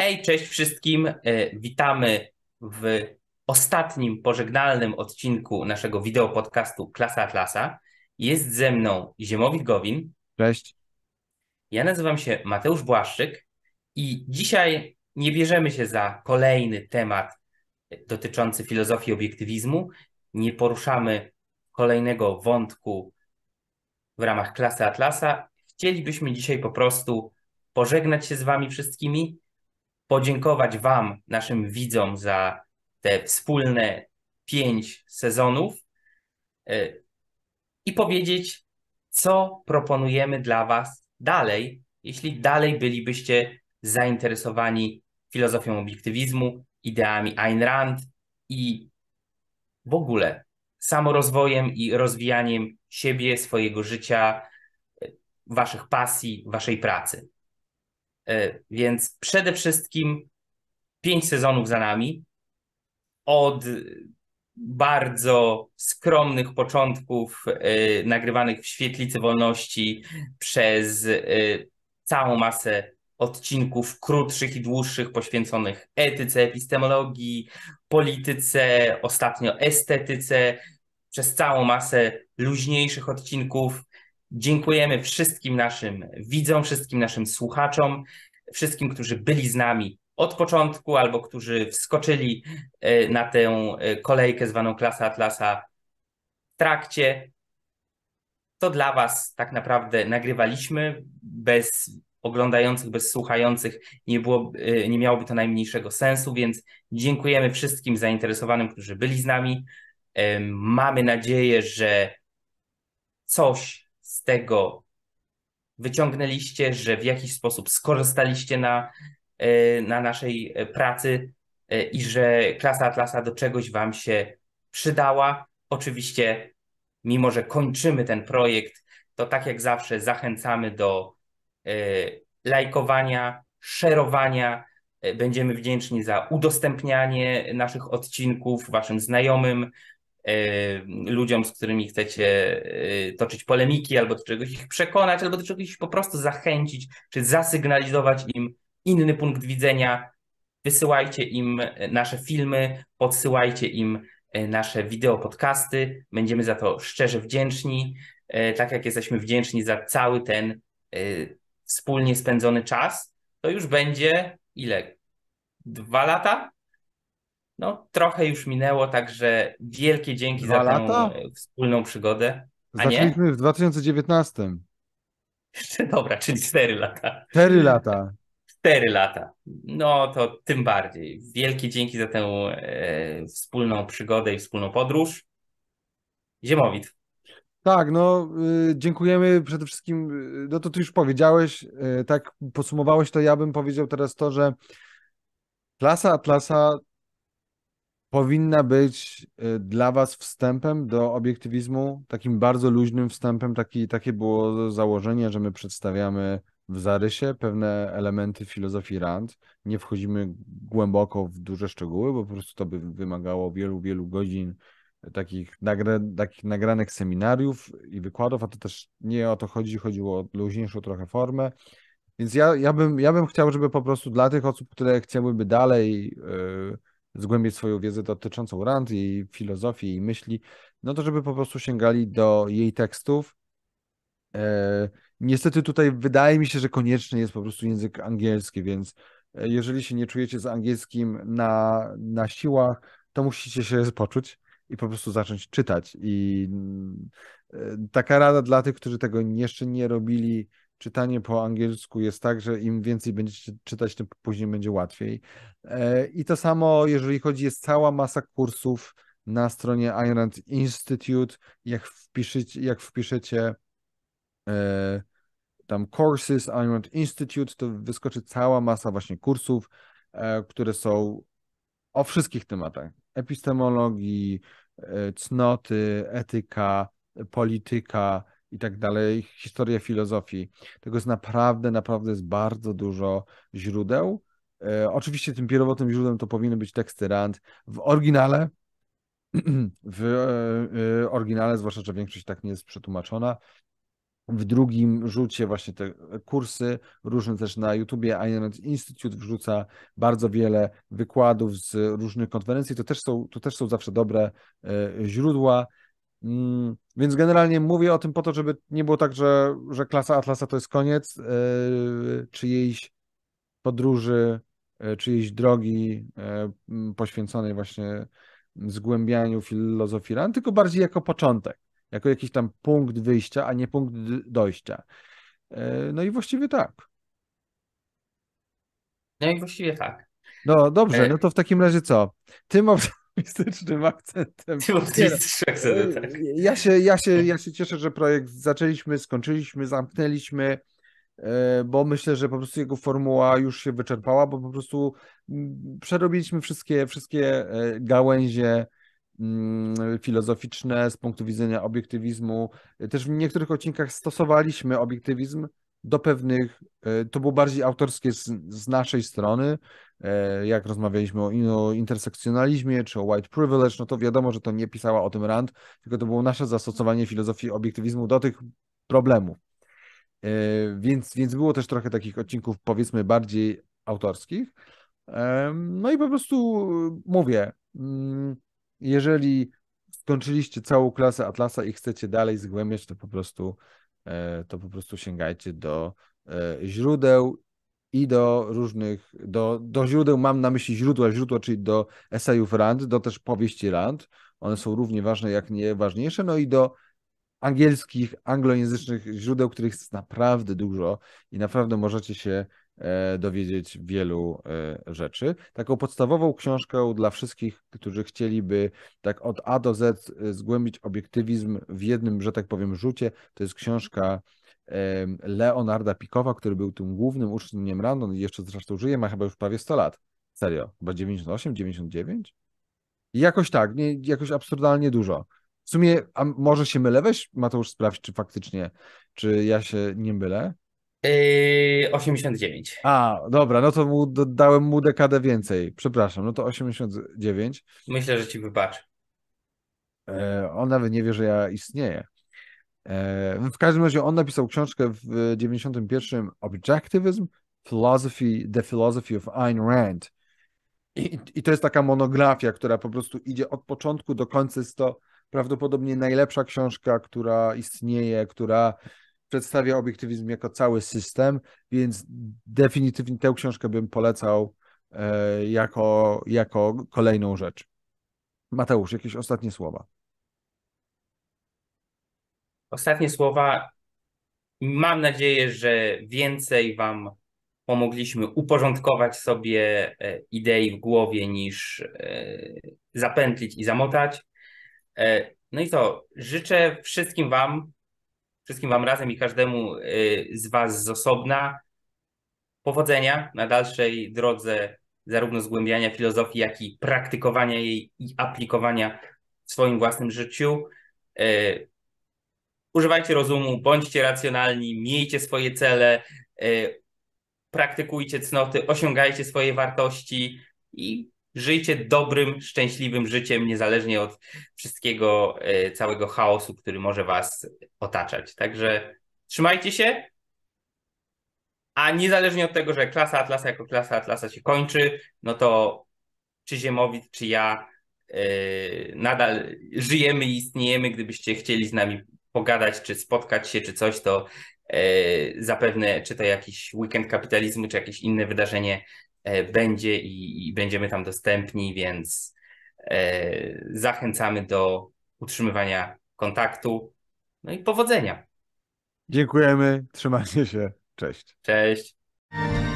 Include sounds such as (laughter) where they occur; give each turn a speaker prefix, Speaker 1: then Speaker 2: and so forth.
Speaker 1: Hej, cześć wszystkim. E, witamy w ostatnim pożegnalnym odcinku naszego wideo podcastu Klasa Atlasa. Jest ze mną Ziemowit Gowin. Cześć. Ja nazywam się Mateusz Błaszczyk i dzisiaj nie bierzemy się za kolejny temat dotyczący filozofii obiektywizmu. Nie poruszamy kolejnego wątku w ramach Klasy Atlasa. Chcielibyśmy dzisiaj po prostu pożegnać się z Wami wszystkimi podziękować Wam, naszym widzom, za te wspólne pięć sezonów e, i powiedzieć, co proponujemy dla Was dalej, jeśli dalej bylibyście zainteresowani filozofią obiektywizmu, ideami Ayn Rand i w ogóle samorozwojem i rozwijaniem siebie, swojego życia, e, Waszych pasji, Waszej pracy. E, więc przede wszystkim pięć sezonów za nami. Od bardzo skromnych początków e, nagrywanych w świetlicy wolności przez e, całą masę odcinków krótszych i dłuższych poświęconych etyce, epistemologii, polityce, ostatnio estetyce, przez całą masę luźniejszych odcinków Dziękujemy wszystkim naszym widzom, wszystkim naszym słuchaczom, wszystkim, którzy byli z nami od początku albo którzy wskoczyli e, na tę e, kolejkę zwaną Klasa Atlasa w trakcie. To dla Was tak naprawdę nagrywaliśmy. Bez oglądających, bez słuchających nie, było, e, nie miałoby to najmniejszego sensu, więc dziękujemy wszystkim zainteresowanym, którzy byli z nami. Mamy nadzieję, że coś z tego wyciągnęliście, że w jakiś sposób skorzystaliście na, e, na naszej e, pracy e, i że klasa Atlasa do czegoś Wam się przydała. Oczywiście, mimo że kończymy ten projekt, to tak jak zawsze zachęcamy do lajkowania, szerowania. Będziemy wdzięczni za udostępnianie naszych odcinków Waszym znajomym, Y, ludziom, z którymi chcecie y, toczyć polemiki, albo do czegoś ich przekonać, albo do czegoś ich po prostu zachęcić, czy zasygnalizować im inny punkt widzenia. Wysyłajcie im y, nasze filmy, podsyłajcie im nasze wideo podcasty. Będziemy za to szczerze wdzięczni, tak jak jesteśmy wdzięczni za cały ten wspólnie spędzony czas. To już będzie ile? Dwa lata? No, trochę już minęło, także wielkie dzięki Dwa za tę e,
Speaker 2: wspólną przygodę. A nie? w 2019. Jeszcze (laughs)
Speaker 1: Dobra, czyli 4 lata.
Speaker 2: 4 lata.
Speaker 1: 4 lata. No to tym bardziej. Wielkie dzięki za tę e, wspólną przygodę i wspólną podróż. Ziemowit.
Speaker 2: Tak, no y, dziękujemy przede wszystkim, y, no to ty już powiedziałeś, y, tak podsumowałeś to, ja bym powiedział teraz to, że klasa Atlasa powinna być y, dla Was wstępem do obiektywizmu, takim bardzo luźnym wstępem. Taki, takie było założenie, że my przedstawiamy w zarysie pewne elementy filozofii Rand. Nie wchodzimy głęboko w duże szczegóły, bo po prostu to by wymagało wielu, wielu godzin takich, nagra, takich nagranych seminariów i wykładów, a to też nie o to chodzi, chodziło o luźniejszą trochę formę. Więc ja, ja, bym, ja bym chciał, żeby po prostu dla tych osób, które chciałyby dalej. Yy, zgłębić swoją wiedzę dotyczącą Rand, jej filozofii, jej myśli, no to żeby po prostu sięgali mhm. do jej tekstów. E, niestety tutaj wydaje mi się, że konieczny jest po prostu język angielski, więc e, jeżeli się nie czujecie z angielskim na, na siłach, to musicie się poczuć i po prostu zacząć czytać. I mm, e, taka rada dla tych, którzy tego jeszcze nie robili, czytanie po angielsku jest tak, że im więcej będziecie czytać, tym później będzie łatwiej. E, I to samo, jeżeli chodzi, jest cała masa kursów na stronie Ireland Institute. Jak wpiszecie, jak wpiszecie e, tam Courses Ireland Institute, to wyskoczy cała masa właśnie kursów, e, które są o wszystkich tematach. Epistemologii, cnoty, etyka, polityka, i tak dalej, historia filozofii. Tego jest naprawdę, naprawdę jest bardzo dużo źródeł. E, oczywiście tym pierwotnym źródłem to powinny być teksty Rand. W oryginale, (clears throat) w e, e, oryginale, zwłaszcza, że większość tak nie jest przetłumaczona, w drugim rzucie właśnie te kursy, różne też na YouTubie, Ayn Institute wrzuca bardzo wiele wykładów z różnych konferencji, to też są, to też są zawsze dobre źródła. Mm, więc generalnie mówię o tym po to, żeby nie było tak, że, że klasa Atlasa to jest koniec e, czyjejś podróży, e, czyjejś drogi e, poświęconej właśnie zgłębianiu filozofii ran, tylko bardziej jako początek, jako jakiś tam punkt wyjścia, a nie punkt dojścia. No i właściwie tak.
Speaker 1: No i właściwie tak.
Speaker 2: No dobrze, no to w takim razie co? Tym, ob optymistycznym akcentem. Tym no, optymistycznym akcentem, e, tak. Ja się, ja, się, ja się cieszę, że projekt zaczęliśmy, skończyliśmy, zamknęliśmy, e, bo myślę, że po prostu jego formuła już się wyczerpała, bo po prostu mm, przerobiliśmy wszystkie, wszystkie e, gałęzie mm, filozoficzne z punktu widzenia obiektywizmu. Też w niektórych odcinkach stosowaliśmy obiektywizm, do pewnych, e, to było bardziej autorskie z, z naszej strony, e, jak rozmawialiśmy o, o intersekcjonalizmie czy o white privilege, no to wiadomo, że to nie pisała o tym Rand, tylko to było nasze zastosowanie filozofii obiektywizmu do tych problemów. E, więc, więc było też trochę takich odcinków, powiedzmy, bardziej autorskich. No i po prostu mówię, mm, jeżeli skończyliście całą klasę Atlasa i chcecie dalej zgłębiać, to po prostu E, to po prostu sięgajcie do e, źródeł i do różnych, do, do źródeł, mam na myśli źródła, źródła, czyli do esejów Rand, do też powieści Rand, one są równie ważne jak nie ważniejsze, no i do angielskich, anglojęzycznych źródeł, których jest naprawdę dużo i naprawdę możecie się E, dowiedzieć wielu e, rzeczy. Taką podstawową książkę dla wszystkich, którzy chcieliby tak od A do Z e, zgłębić obiektywizm w jednym, że tak powiem, rzucie, to jest książka Leonarda Pikowa, który był tym głównym uczniem Randon i jeszcze zresztą żyje, ma chyba już prawie 100 lat. Serio, chyba 98, 99? jakoś tak, nie, jakoś absurdalnie dużo. W sumie, a może się mylę, weź już sprawdź, czy faktycznie, czy ja się nie mylę.
Speaker 1: 89.
Speaker 2: Yy, A, dobra, no to mu, dałem mu dekadę więcej. Przepraszam, no to 89.
Speaker 1: Myślę, że ci wybacz
Speaker 2: E, on nawet nie wie, że ja istnieję. E, w każdym razie on napisał książkę w 91 Objectivism, Philosophy, The Philosophy of Ayn Rand. I, I to jest taka monografia, która po prostu idzie od początku do końca. Jest to prawdopodobnie najlepsza książka, która istnieje, która przedstawia obiektywizm jako cały system, więc definitywnie tę książkę bym polecał e, jako, jako kolejną rzecz. Mateusz, jakieś ostatnie słowa?
Speaker 1: Ostatnie słowa. Mam nadzieję, że więcej Wam pomogliśmy uporządkować sobie e, idei w głowie niż e, zapętlić i zamotać. No i to życzę wszystkim Wam wszystkim Wam razem i każdemu y, z Was z osobna. Powodzenia na dalszej drodze zarówno zgłębiania filozofii, jak i praktykowania jej i aplikowania w swoim własnym życiu. Y, używajcie rozumu, bądźcie racjonalni, miejcie swoje cele, y, praktykujcie cnoty, osiągajcie swoje wartości i żyjcie dobrym, szczęśliwym życiem, niezależnie od wszystkiego, e, całego chaosu, który może Was otaczać. Także trzymajcie się. A niezależnie od tego, że klasa Atlasa jako klasa Atlasa się kończy, no to czy Ziemowit, czy ja yy, nadal żyjemy i istniejemy. Gdybyście chcieli z nami pogadać, czy spotkać się, czy coś, to yy, zapewne, czy to jakiś weekend kapitalizmu, czy jakieś inne wydarzenie E, będzie i, i będziemy tam dostępni, więc e, zachęcamy do utrzymywania kontaktu. No i powodzenia.
Speaker 2: Dziękujemy, trzymajcie się. Cześć.
Speaker 1: Cześć.